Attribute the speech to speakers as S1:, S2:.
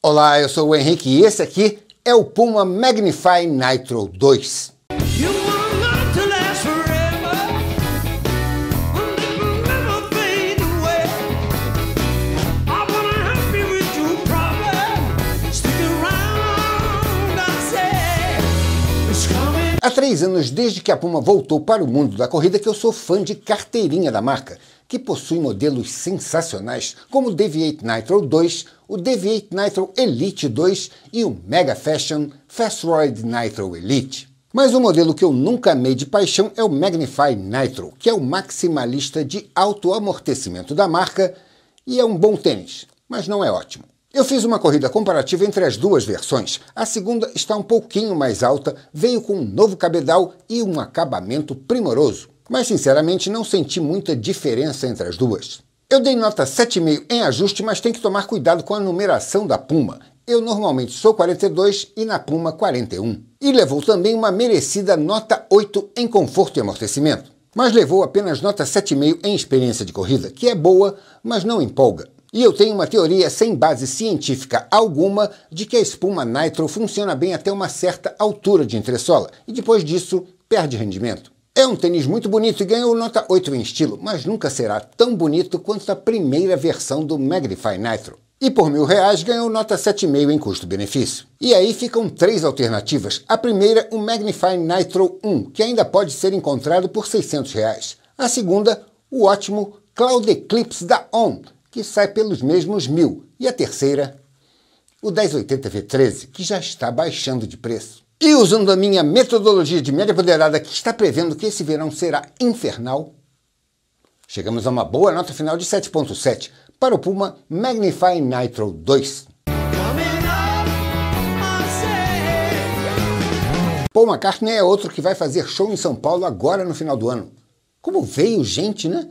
S1: Olá, eu sou o Henrique e esse aqui é o Puma Magnify Nitro 2. Há três anos, desde que a Puma voltou para o mundo da corrida, que eu sou fã de carteirinha da marca, que possui modelos sensacionais como o Deviate Nitro 2, o Deviate Nitro Elite 2 e o Mega Fashion Fastroid Nitro Elite. Mas o modelo que eu nunca amei de paixão é o Magnify Nitro, que é o maximalista de alto amortecimento da marca e é um bom tênis, mas não é ótimo. Eu fiz uma corrida comparativa entre as duas versões. A segunda está um pouquinho mais alta, veio com um novo cabedal e um acabamento primoroso. Mas sinceramente não senti muita diferença entre as duas. Eu dei nota 7,5 em ajuste, mas tem que tomar cuidado com a numeração da Puma. Eu normalmente sou 42 e na Puma 41. E levou também uma merecida nota 8 em conforto e amortecimento. Mas levou apenas nota 7,5 em experiência de corrida, que é boa, mas não empolga. E eu tenho uma teoria sem base científica alguma de que a espuma nitro funciona bem até uma certa altura de entressola e depois disso perde rendimento. É um tênis muito bonito e ganhou nota 8 em estilo, mas nunca será tão bonito quanto a primeira versão do Magnify Nitro. E por mil reais ganhou nota 7,5 em custo-benefício. E aí ficam três alternativas. A primeira, o Magnify Nitro 1, que ainda pode ser encontrado por 600 reais. A segunda, o ótimo Cloud Eclipse da ON, que sai pelos mesmos mil. E a terceira, o 1080 V13, que já está baixando de preço. E usando a minha metodologia de média ponderada, que está prevendo que esse verão será infernal, chegamos a uma boa nota final de 7.7 para o Puma Magnify Nitro 2. Paul McCartney é outro que vai fazer show em São Paulo agora no final do ano. Como veio gente, né?